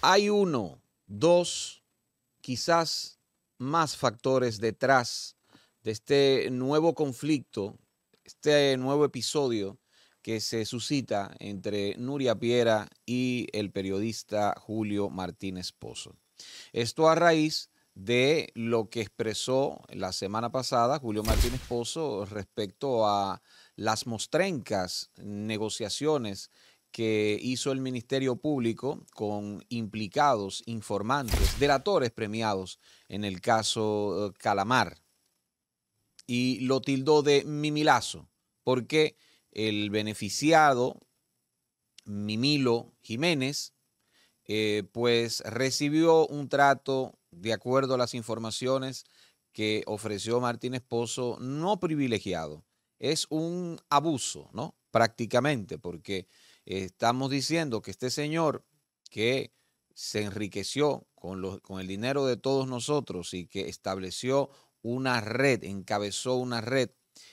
Hay uno, dos, quizás más factores detrás de este nuevo conflicto, este nuevo episodio que se suscita entre Nuria Piera y el periodista Julio Martínez Pozo. Esto a raíz de lo que expresó la semana pasada Julio Martínez Pozo respecto a las mostrencas negociaciones que hizo el Ministerio Público con implicados, informantes, delatores premiados en el caso eh, Calamar. Y lo tildó de mimilazo, porque el beneficiado, Mimilo Jiménez, eh, pues recibió un trato, de acuerdo a las informaciones que ofreció Martínez Pozo, no privilegiado. Es un abuso, ¿no? Prácticamente, porque estamos diciendo que este señor que se enriqueció con, con el dinero de todos nosotros y que estableció una red, encabezó una red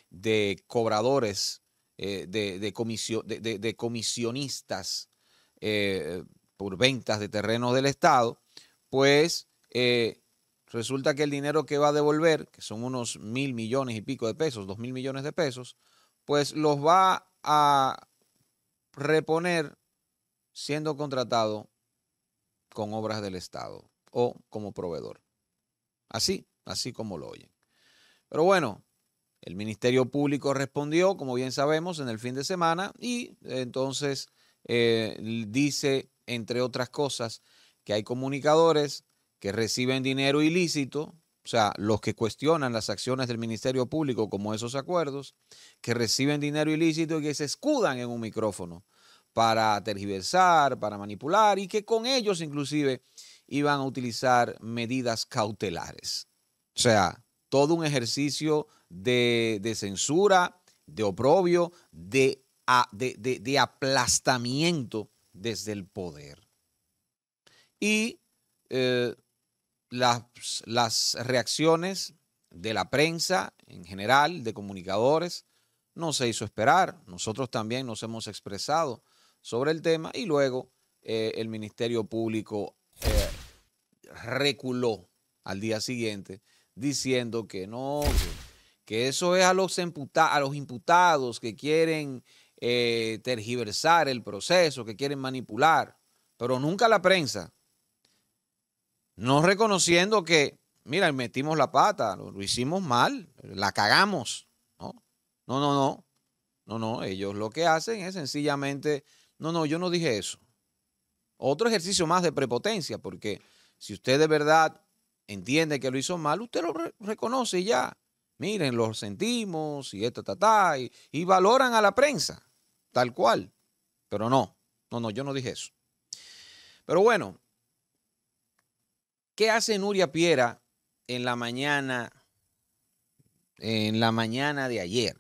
de cobradores, eh, de, de, comisionistas eh, por ventas de terrenos del Estado, pues eh, resulta que el dinero que va a devolver, que son unos mil millones y pico de pesos, dos mil millones de pesos, pues los va a, reponer siendo contratado con obras del Estado o como proveedor. Así, así como lo oyen. Pero bueno, el Ministerio Público respondió, como bien sabemos, en el fin de semana y entonces eh, dice, entre otras cosas, que hay comunicadores que reciben dinero ilícito o sea, los que cuestionan las acciones del Ministerio Público como esos acuerdos, que reciben dinero ilícito y que se escudan en un micrófono para tergiversar, para manipular y que con ellos inclusive iban a utilizar medidas cautelares. O sea, todo un ejercicio de, censura, de oprobio, de, aplastamiento desde el poder. Y eh, las, reacciones de la prensa en general, de comunicadores, no se hizo esperar. Nosotros también nos hemos expresado sobre el tema y luego eh, el Ministerio Público eh, reculó al día siguiente diciendo que no, que, eso es a los, a los imputados que quieren eh, tergiversar el proceso, que quieren manipular, pero nunca la prensa no reconociendo que, mira, metimos la pata, lo, hicimos mal, la cagamos. ¿no? no, no, no, no, no, ellos lo que hacen es sencillamente, no, no, yo no dije eso. Otro ejercicio más de prepotencia, porque si usted de verdad entiende que lo hizo mal, usted lo reconoce ya. Miren, lo sentimos y esto, ta, ta, y, y valoran a la prensa, tal cual. Pero no, no, no, yo no dije eso. Pero bueno, ¿Qué hace Nuria Piera en la mañana, en la mañana de ayer?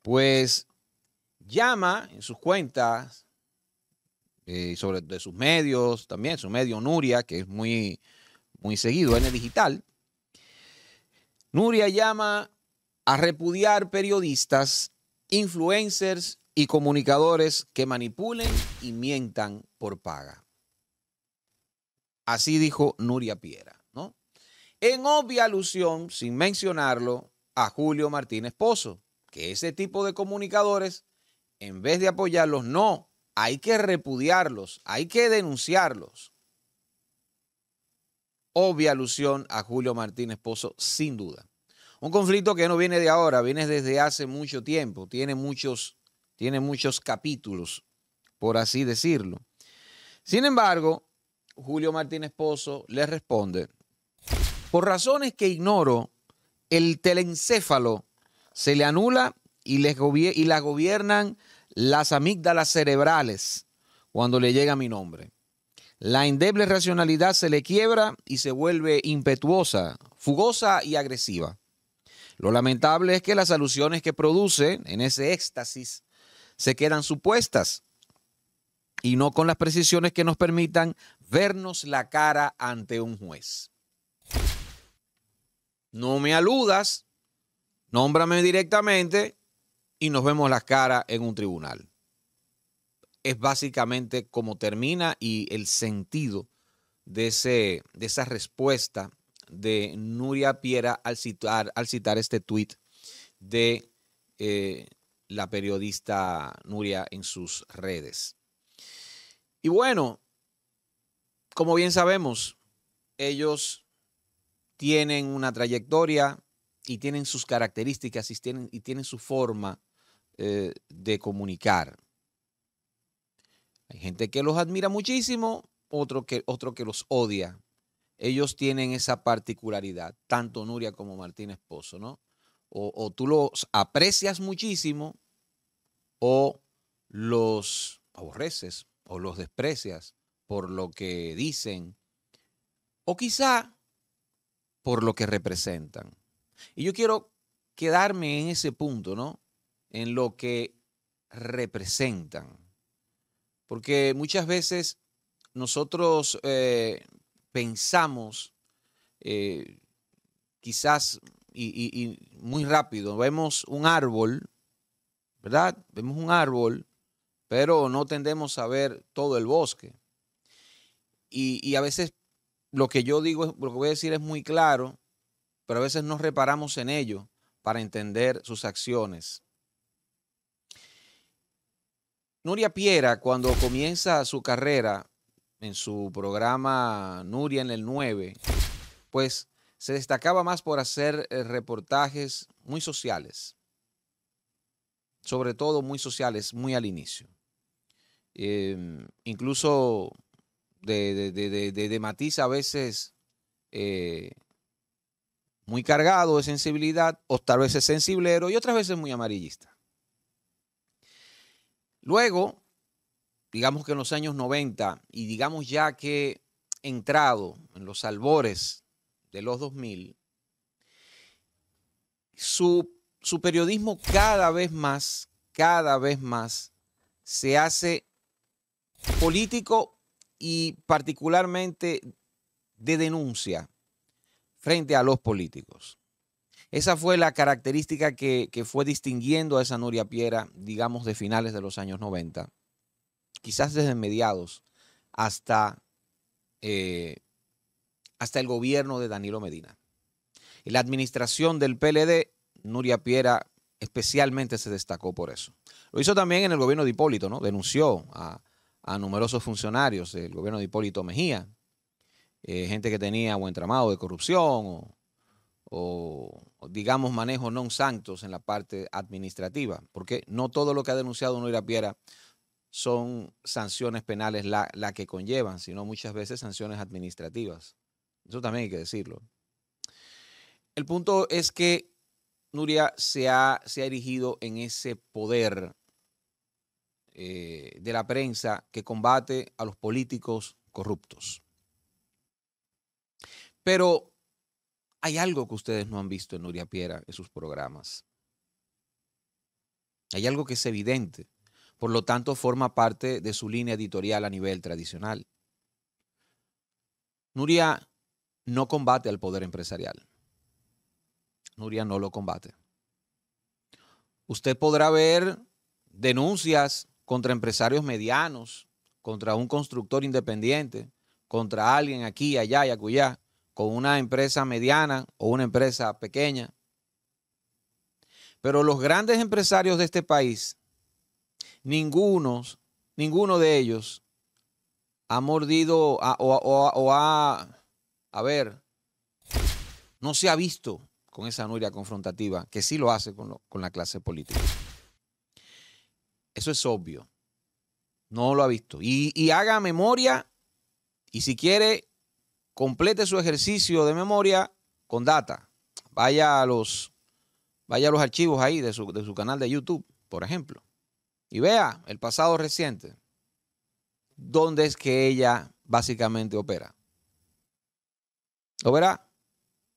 Pues llama en sus cuentas, eh, sobre de sus medios, también su medio Nuria, que es muy, muy seguido en el digital. Nuria llama a repudiar periodistas, influencers y comunicadores que manipulen y mientan por paga. Así dijo Nuria Piera, ¿no? En obvia alusión, sin mencionarlo, a Julio Martínez Pozo, que ese tipo de comunicadores, en vez de apoyarlos, no, hay que repudiarlos, hay que denunciarlos. Obvia alusión a Julio Martínez Pozo, sin duda. Un conflicto que no viene de ahora, viene desde hace mucho tiempo, tiene muchos, tiene muchos capítulos, por así decirlo. Sin embargo, Julio Martínez Pozo le responde, por razones que ignoro, el telencéfalo se le anula y, las la gobiernan las amígdalas cerebrales cuando le llega mi nombre. La endeble racionalidad se le quiebra y se vuelve impetuosa, fugosa y agresiva. Lo lamentable es que las alusiones que produce en ese éxtasis se quedan supuestas y no con las precisiones que nos permitan vernos la cara ante un juez. No me aludas, nómbrame directamente y nos vemos la cara en un tribunal. Es básicamente como termina y el sentido de, ese, de esa respuesta de Nuria Piera al citar, al citar este tuit de eh, la periodista Nuria en sus redes. Y bueno, como bien sabemos, ellos tienen una trayectoria y tienen sus características y tienen, y su forma eh, de comunicar. Hay gente que los admira muchísimo, otro que, otro que los odia. Ellos tienen esa particularidad, tanto Nuria como Martín Esposo, ¿no? O, o tú los aprecias muchísimo o los aborreces o los desprecias por lo que dicen o quizá por lo que representan. Y yo quiero quedarme en ese punto, ¿no? En lo que representan. Porque muchas veces nosotros eh, pensamos, eh, quizás, y muy rápido, vemos un árbol, ¿verdad? Vemos un árbol, pero no tendemos a ver todo el bosque y, a veces lo que yo digo, lo que voy a decir es muy claro, pero a veces no reparamos en ello para entender sus acciones. Nuria Piera, cuando comienza su carrera en su programa Nuria en el 9, pues se destacaba más por hacer eh, reportajes muy sociales, sobre todo muy sociales, muy al inicio. Em, incluso de, matiz a veces eh, muy cargado de sensibilidad, o tal vez es sensiblero y otras veces muy amarillista. Luego, digamos que en los años 90 y digamos ya que entrado en los albores de los 2000, su, su periodismo cada vez más, cada vez más se hace político y particularmente de denuncia frente a los políticos. Esa fue la característica que, fue distinguiendo a esa Nuria Piera, digamos, de finales de los años 90, quizás desde mediados hasta, eh, hasta el gobierno de Danilo Medina. En la administración del PLD, Nuria Piera especialmente se destacó por eso. Lo hizo también en el gobierno de Hipólito, ¿no? Denunció a, a numerosos funcionarios del gobierno de Hipólito Mejía, eh, gente que tenía buen entramado de corrupción o, digamos manejos non santos en la parte administrativa, porque no todo lo que ha denunciado Nuria Piera son sanciones penales la que conllevan, sino muchas veces sanciones administrativas. Eso también hay que decirlo. El punto es que Nuria se ha, se ha erigido en ese poder eh, de la prensa que combate a los políticos corruptos. Pero hay algo que ustedes no han visto en Nuria Piera en sus programas. Hay algo que es evidente. Por lo tanto, forma parte de su línea editorial a nivel tradicional. Nuria no combate al poder empresarial. Nuria no lo combate. Usted podrá ver denuncias contra empresarios medianos, contra un constructor independiente, contra alguien aquí, allá y acullá, con una empresa mediana o una empresa pequeña. Pero los grandes empresarios de este país, ninguno, ninguno de ellos ha mordido a, o, ha, a ver, no se ha visto con esa nuria confrontativa, que sí lo hace con la clase política. Eso es obvio. No lo ha visto. Y, haga memoria y si quiere, complete su ejercicio de memoria con data. Vaya a los, vaya a los archivos ahí de su, de su canal de YouTube, por ejemplo. Y vea el pasado reciente. ¿Dónde es que ella básicamente opera? ¿Lo verá?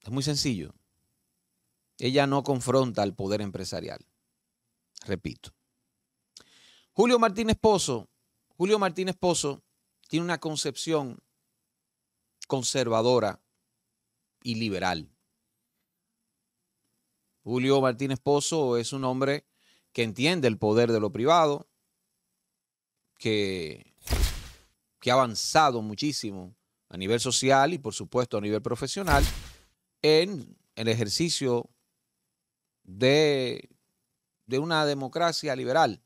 Es muy sencillo. Ella no confronta al poder empresarial. Repito. Julio Martínez Pozo, Julio Martínez Pozo tiene una concepción conservadora y liberal. Julio Martínez Pozo es un hombre que entiende el poder de lo privado, que, que ha avanzado muchísimo a nivel social y por supuesto a nivel profesional en el ejercicio de una democracia liberal.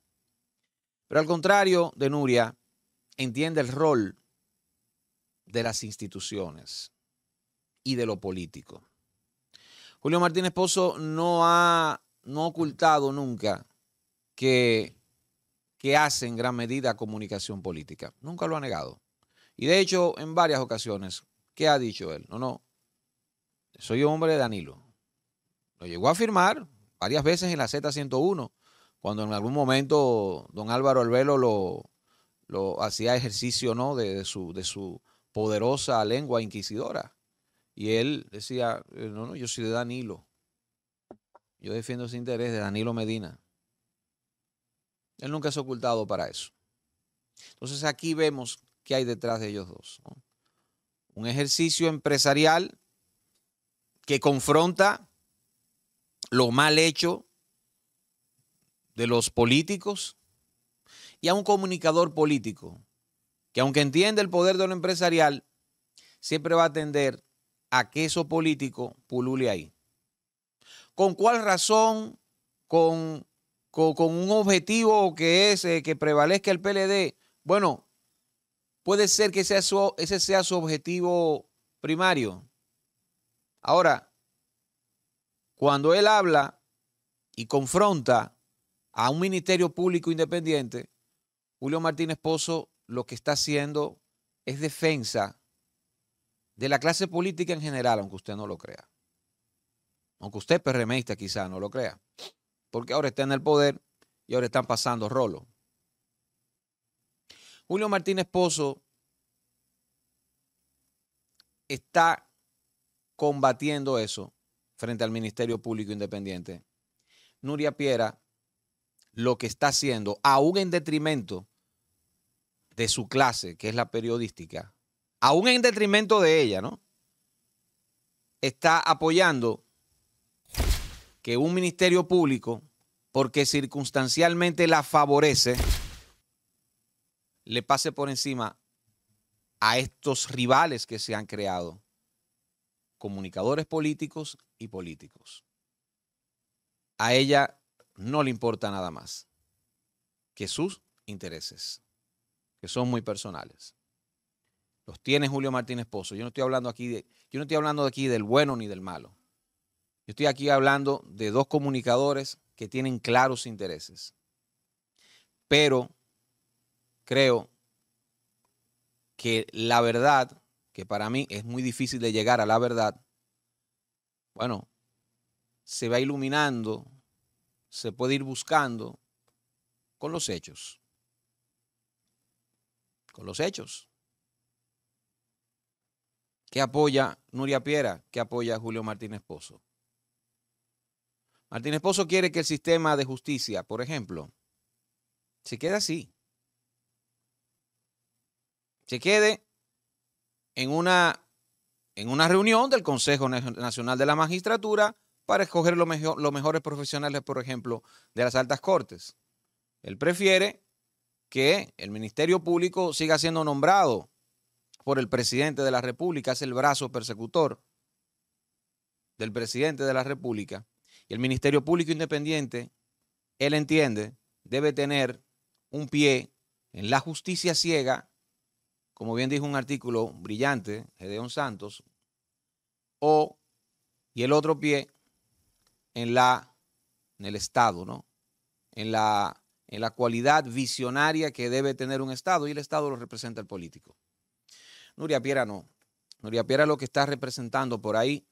Pero al contrario de Nuria, entiende el rol de las instituciones y de lo político. Julio Martínez Pozo no ha, ocultado nunca que, que hace en gran medida comunicación política. Nunca lo ha negado. Y de hecho, en varias ocasiones, ¿qué ha dicho él? No, no, soy hombre de Danilo. Lo llegó a afirmar varias veces en la Z101 cuando en algún momento don Álvaro Albelo lo, hacía ejercicio ¿no? De, su, poderosa lengua inquisidora. Y él decía, eh, no, no, yo soy de Danilo. Yo defiendo ese interés de Danilo Medina. Él nunca se ha ocultado para eso. Entonces aquí vemos qué hay detrás de ellos dos. Un ejercicio empresarial que confronta lo mal hecho de los políticos y a un comunicador político que aunque entiende el poder de lo empresarial, siempre va a atender a que eso político pulule ahí. ¿Con cuál razón? ¿Con, un objetivo que es eh, que prevalezca el PLD? Bueno, puede ser que sea ese sea su objetivo primario. Ahora, cuando él habla y confronta a un ministerio público independiente, Julio Martínez Pozo lo que está haciendo es defensa de la clase política en general, aunque usted no lo crea. Aunque usted PRMista quizás no lo crea. Porque ahora está en el poder y ahora están pasando rolo. Julio Martínez Pozo está combatiendo eso frente al Ministerio Público Independiente. Nuria Piera lo que está haciendo, aún en detrimento de su clase, que es la periodística, aún en detrimento de ella, ¿no? Está apoyando que un ministerio público, porque circunstancialmente la favorece, le pase por encima a estos rivales que se han creado, comunicadores políticos y políticos. A ella no le importa nada más que sus intereses, que son muy personales. Los tiene Julio Martínez Pozo. Yo no estoy hablando aquí de, yo no estoy hablando aquí del bueno ni del malo. Yo estoy aquí hablando de dos comunicadores que tienen claros intereses. Pero creo que la verdad, que para mí es muy difícil de llegar a la verdad, bueno, se va iluminando se puede ir buscando con los hechos. Con los hechos. ¿Qué apoya Nuria Piera? ¿Qué apoya Julio Martínez Pozo? Martínez Pozo quiere que el sistema de justicia, por ejemplo, se quede así. Se quede en una, en una reunión del Consejo Nacional de la Magistratura para escoger los mejores profesionales, por ejemplo, de las altas cortes. Él prefiere que el Ministerio Público siga siendo nombrado por el presidente de la República, es el brazo persecutor del presidente de la República. Y el Ministerio Público Independiente, él entiende, debe tener un pie en la justicia ciega, como bien dijo un artículo brillante, Gedeón Santos, o, y el otro pie en la en el Estado, ¿no? En la, en la cualidad visionaria que debe tener un Estado y el Estado lo representa el político. Nuria Piera no. Nuria Piera lo que está representando por ahí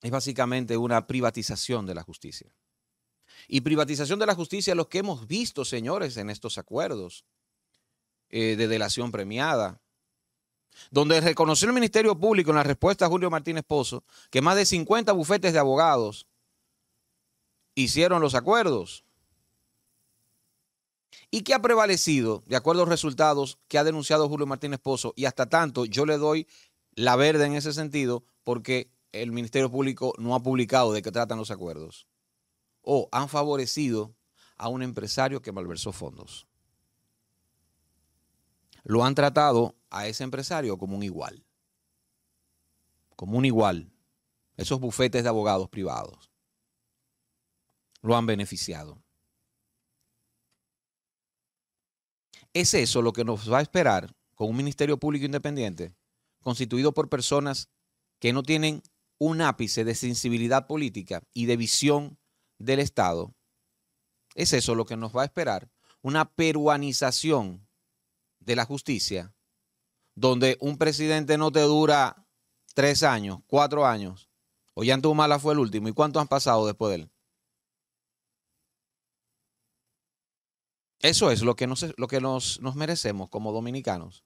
es básicamente una privatización de la justicia. Y privatización de la justicia es lo que hemos visto, señores, en estos acuerdos eh, de delación premiada, donde reconoció el Ministerio Público en la respuesta a Julio Martínez Pozo que más de 50 bufetes de abogados hicieron los acuerdos. ¿Y qué ha prevalecido de acuerdo a los resultados que ha denunciado Julio Martínez Pozo? Y hasta tanto yo le doy la verde en ese sentido porque el Ministerio Público no ha publicado de qué tratan los acuerdos. O han favorecido a un empresario que malversó fondos lo han tratado a ese empresario como un igual. Como un igual. Esos bufetes de abogados privados lo han beneficiado. ¿Es eso lo que nos va a esperar con un Ministerio Público Independiente constituido por personas que no tienen un ápice de sensibilidad política y de visión del Estado? ¿Es eso lo que nos va a esperar? Una peruanización de la justicia, donde un presidente no te dura tres años, cuatro años. Ollanta mala fue el último. ¿Y cuántos han pasado después de él? Eso es lo que, nos, lo que nos, merecemos como dominicanos.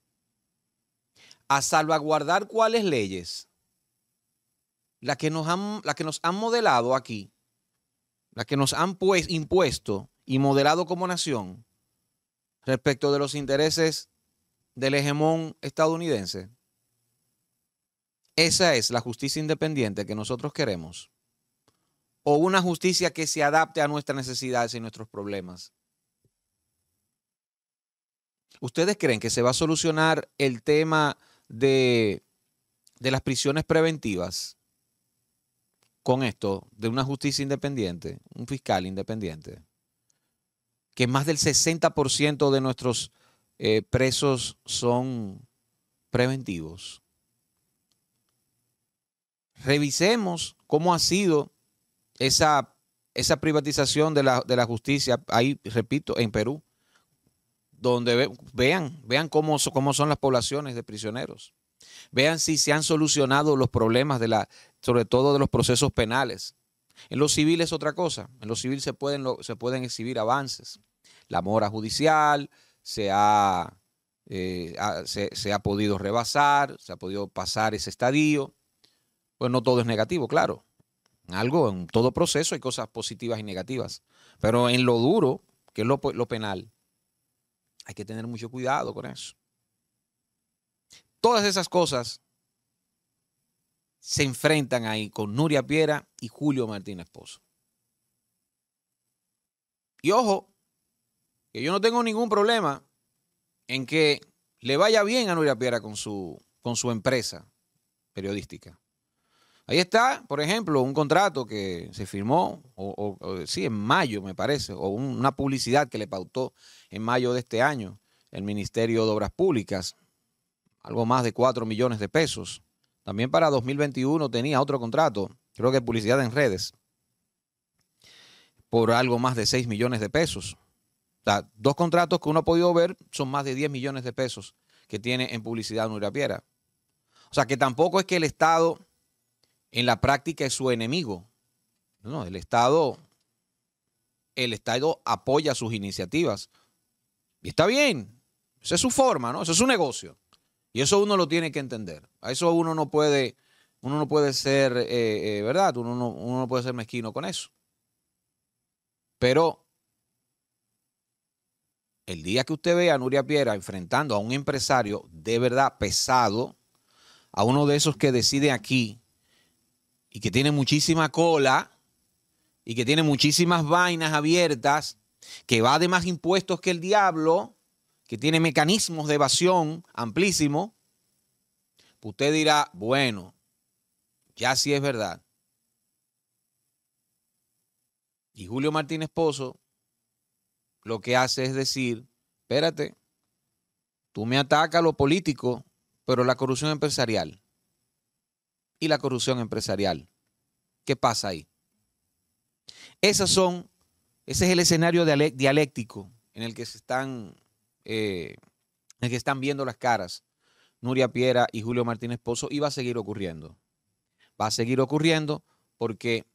A salvaguardar cuáles leyes, las que, nos han, la que nos han modelado aquí, las que nos han pues, impuesto y modelado como nación, respecto de los intereses del hegemón estadounidense. Esa es la justicia independiente que nosotros queremos. O una justicia que se adapte a nuestras necesidades y nuestros problemas. ¿Ustedes creen que se va a solucionar el tema de, de las prisiones preventivas con esto, de una justicia independiente, un fiscal independiente? que más del 60% de nuestros eh, presos son preventivos. Revisemos cómo ha sido esa, esa privatización de la, justicia ahí, repito, en Perú, donde vean, vean cómo, cómo son las poblaciones de prisioneros. Vean si se han solucionado los problemas de la, sobre todo de los procesos penales. En lo civil es otra cosa. En lo civil se pueden, se pueden exhibir avances. La mora judicial se ha, eh, se, ha podido rebasar, se ha podido pasar ese estadio. Pues no todo es negativo, claro. Algo, en todo proceso hay cosas positivas y negativas. Pero en lo duro, que es lo pues, penal, hay que tener mucho cuidado con eso. Todas esas cosas se enfrentan ahí con Nuria Piera y Julio Martínez Pozo. Y ojo, que yo no tengo ningún problema en que le vaya bien a Nuria Piera con su, con su empresa periodística. Ahí está, por ejemplo, un contrato que se firmó, o, sí, en mayo me parece, o una publicidad que le pautó en mayo de este año el Ministerio de Obras Públicas, algo más de cuatro millones de pesos. También para 2021 tenía otro contrato, creo que publicidad en redes, por algo más de 6 millones de pesos. O sea, dos contratos que uno ha podido ver son más de 10 millones de pesos que tiene en publicidad Piera. O sea, que tampoco es que el Estado en la práctica es su enemigo. No, el Estado, el Estado apoya sus iniciativas. Y está bien, esa es su forma, ¿no? Eso es su negocio. Y eso uno lo tiene que entender. A eso uno no puede, uno no puede ser, eh, eh, ¿verdad? Uno no, uno no puede ser mezquino con eso. Pero el día que usted vea a Nuria Piera enfrentando a un empresario de verdad pesado, a uno de esos que decide aquí y que tiene muchísima cola y que tiene muchísimas vainas abiertas, que va de más impuestos que el diablo, que tiene mecanismos de evasión amplísimos, usted dirá, bueno, ya sí es verdad. Y Julio Martínez Pozo lo que hace es decir, espérate, tú me atacas lo político, pero la corrupción empresarial. Y la corrupción empresarial. ¿Qué pasa ahí? Esas son, ese es el escenario dialéctico en el que se están eh, que están viendo las caras Nuria Piera y Julio Martínez Pozo y va a seguir ocurriendo. Va a seguir ocurriendo porque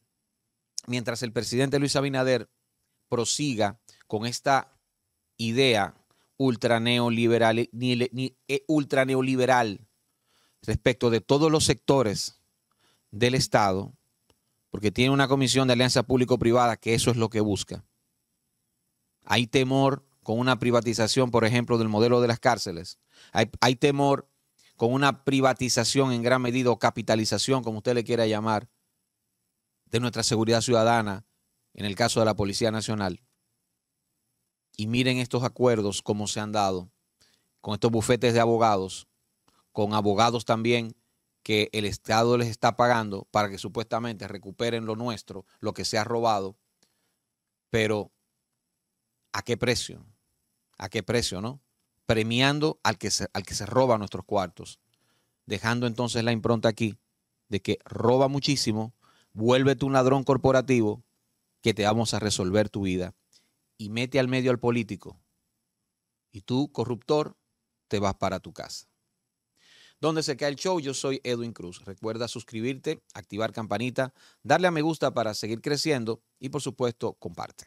mientras el presidente Luis Abinader prosiga con esta idea ultra neoliberal, eh, ultra neoliberal respecto de todos los sectores del Estado, porque tiene una comisión de alianza público-privada que eso es lo que busca. Hay temor con una privatización, por ejemplo, del modelo de las cárceles. Hay, temor con una privatización en gran medida o capitalización, como usted le quiera llamar, de nuestra seguridad ciudadana, en el caso de la Policía Nacional. Y miren estos acuerdos, como se han dado, con estos bufetes de abogados, con abogados también que el Estado les está pagando para que supuestamente recuperen lo nuestro, lo que se ha robado, pero ¿a qué precio? ¿A qué precio, no? Premiando al que se, al que se roba nuestros cuartos. Dejando entonces la impronta aquí de que roba muchísimo, vuélvete un ladrón corporativo, que te vamos a resolver tu vida. Y mete al medio al político. Y tú, corruptor, te vas para tu casa. Donde se cae el show? Yo soy Edwin Cruz. Recuerda suscribirte, activar campanita, darle a me gusta para seguir creciendo y por supuesto comparte.